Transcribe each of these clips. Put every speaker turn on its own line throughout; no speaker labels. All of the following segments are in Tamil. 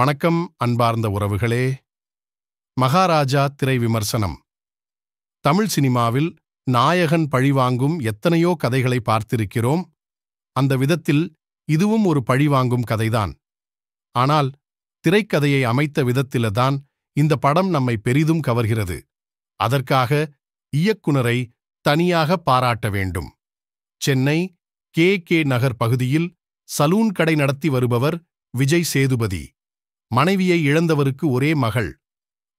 வணக்கம் அன்பார்ந்த உறவுகளே மகாராஜா திரை விமர்சனம் தமிழ் சினிமாவில் நாயகன் பழிவாங்கும் எத்தனையோ கதைகளை பார்த்திருக்கிறோம் அந்த விதத்தில் இதுவும் ஒரு பழிவாங்கும் கதைதான் ஆனால் திரைக்கதையை அமைத்த விதத்தில்தான் இந்த படம் நம்மை பெரிதும் கவர்கிறது அதற்காக இயக்குனரை தனியாக பாராட்ட வேண்டும் சென்னை கே கே நகர் பகுதியில் சலூன் கடை நடத்தி வருபவர் விஜய் சேதுபதி மனைவியை இழந்தவருக்கு ஒரே மகள்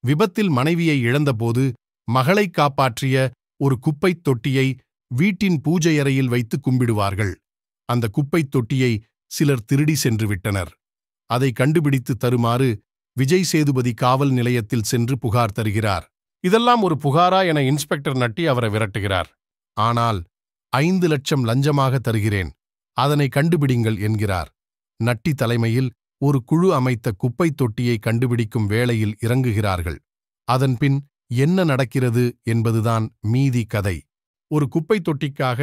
விபத்தில் மனைவியை இழந்தபோது மகளை காப்பாற்றிய ஒரு குப்பைத் தொட்டியை வீட்டின் பூஜையறையில் வைத்து கும்பிடுவார்கள் அந்த குப்பைத் தொட்டியை சிலர் திருடி சென்று விட்டனர் அதை கண்டுபிடித்து தருமாறு விஜய் சேதுபதி காவல் நிலையத்தில் சென்று புகார் தருகிறார் இதெல்லாம் ஒரு புகாரா என இன்ஸ்பெக்டர் நட்டி அவரை விரட்டுகிறார் ஆனால் ஐந்து லட்சம் லஞ்சமாக தருகிறேன் அதனை கண்டுபிடிங்கள் என்கிறார் நட்டி தலைமையில் ஒரு குழு அமைத்த குப்பைத் தொட்டியை கண்டுபிடிக்கும் வேளையில் இறங்குகிறார்கள் அதன்பின் என்ன நடக்கிறது என்பதுதான் மீதி கதை ஒரு குப்பைத் தொட்டிக்காக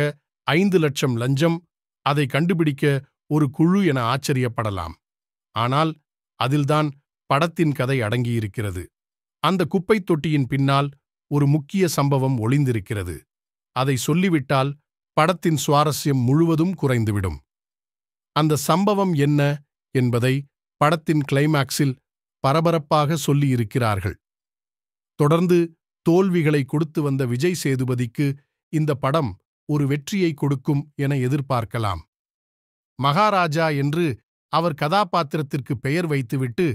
ஐந்து லட்சம் லஞ்சம் அதை கண்டுபிடிக்க ஒரு குழு என ஆச்சரியப்படலாம் ஆனால் அதில்தான் படத்தின் கதை அடங்கியிருக்கிறது அந்த குப்பைத் தொட்டியின் பின்னால் ஒரு முக்கிய சம்பவம் ஒளிந்திருக்கிறது அதை சொல்லிவிட்டால் படத்தின் சுவாரஸ்யம் முழுவதும் குறைந்துவிடும் அந்த சம்பவம் என்ன என்பதை படத்தின் கிளைமாக்ஸில் பரபரப்பாக சொல்லியிருக்கிறார்கள் தொடர்ந்து தோல்விகளை கொடுத்து வந்த விஜய் சேதுபதிக்கு இந்த படம் ஒரு வெற்றியை கொடுக்கும் என எதிர்பார்க்கலாம் மகாராஜா என்று அவர் கதாபாத்திரத்திற்கு பெயர் வைத்துவிட்டு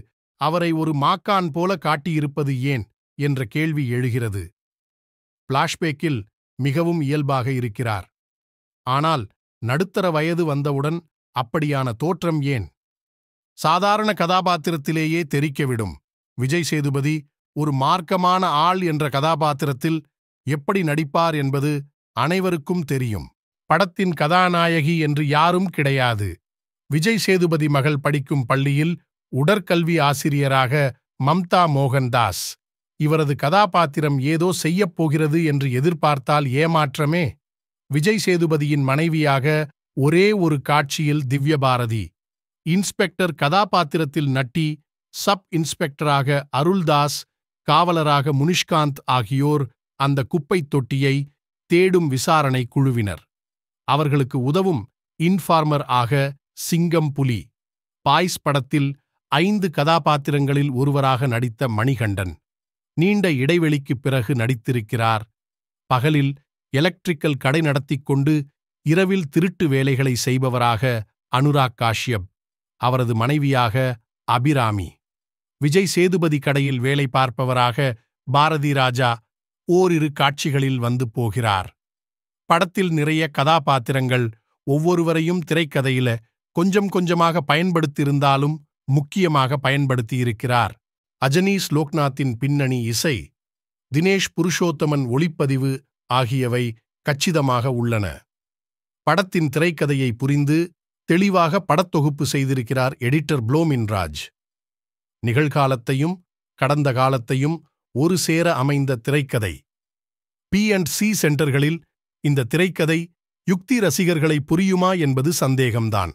அவரை ஒரு மாக்கான் போல காட்டியிருப்பது ஏன் என்ற கேள்வி எழுகிறது பிளாஷ்பேக்கில் மிகவும் இயல்பாக இருக்கிறார் ஆனால் நடுத்தர வயது வந்தவுடன் அப்படியான தோற்றம் ஏன் சாதாரண கதாபாத்திரத்திலேயே தெரிக்கவிடும் விஜய் சேதுபதி ஒரு மார்க்கமான ஆள் என்ற கதாபாத்திரத்தில் எப்படி நடிப்பார் என்பது அனைவருக்கும் தெரியும் படத்தின் கதாநாயகி என்று யாரும் கிடையாது விஜய் சேதுபதி மகள் படிக்கும் பள்ளியில் உடற்கல்வி ஆசிரியராக மம்தா மோகன்தாஸ் இவரது கதாபாத்திரம் ஏதோ செய்யப் போகிறது என்று எதிர்பார்த்தால் ஏமாற்றமே விஜய் சேதுபதியின் மனைவியாக ஒரே ஒரு காட்சியில் திவ்யபாரதி இன்ஸ்பெக்டர் கதாபாத்திரத்தில் நட்டி சப் இன்ஸ்பெக்டராக அருள்தாஸ் காவலராக முனிஷ்காந்த் ஆகியோர் அந்த குப்பைத் தொட்டியை தேடும் விசாரணை குழுவினர் அவர்களுக்கு உதவும் இன்ஃபார்மர் ஆக சிங்கம் புலி பாய்ஸ் படத்தில் ஐந்து கதாபாத்திரங்களில் ஒருவராக நடித்த மணிகண்டன் நீண்ட இடைவெளிக்குப் பிறகு நடித்திருக்கிறார் பகலில் எலக்ட்ரிக்கல் கடை நடத்திக் கொண்டு இரவில் திருட்டு வேலைகளை செய்பவராக அனுராக் காஷ்யப் அவரது மனைவியாக அபிராமி விஜய் சேதுபதி கடையில் வேலை பார்ப்பவராக பாரதி ராஜா ஓரிரு காட்சிகளில் வந்து போகிறார் படத்தில் நிறைய கதாபாத்திரங்கள் ஒவ்வொருவரையும் திரைக்கதையில கொஞ்சம் கொஞ்சமாக பயன்படுத்தியிருந்தாலும் முக்கியமாக பயன்படுத்தியிருக்கிறார் அஜனீஷ் லோக்நாத்தின் பின்னணி இசை தினேஷ் புருஷோத்தமன் ஒளிப்பதிவு ஆகியவை கச்சிதமாக உள்ளன படத்தின் திரைக்கதையை புரிந்து தெளிவாக படத்தொகுப்பு செய்திருக்கிறார் எடிட்டர் புளோமின்ராஜ் நிகழ்காலத்தையும் கடந்த காலத்தையும் ஒரு சேர அமைந்த திரைக்கதை பி அண்ட் சி சென்டர்களில் இந்த திரைக்கதை யுக்தி ரசிகர்களை புரியுமா என்பது சந்தேகம்தான்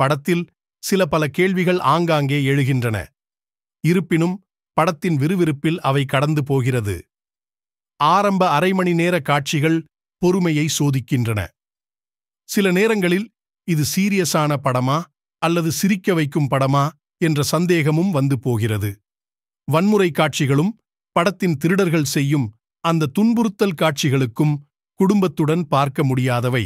படத்தில் சில பல கேள்விகள் ஆங்காங்கே எழுகின்றன இருப்பினும் படத்தின் விறுவிறுப்பில் அவை கடந்து போகிறது ஆரம்ப அரை மணி நேர காட்சிகள் பொறுமையை சோதிக்கின்றன சில நேரங்களில் இது சீரியஸான படமா அல்லது சிரிக்க வைக்கும் படமா என்ற சந்தேகமும் வந்து போகிறது வன்முறை காட்சிகளும் படத்தின் திருடர்கள் செய்யும் அந்த துன்புறுத்தல் காட்சிகளுக்கும் குடும்பத்துடன் பார்க்க முடியாதவை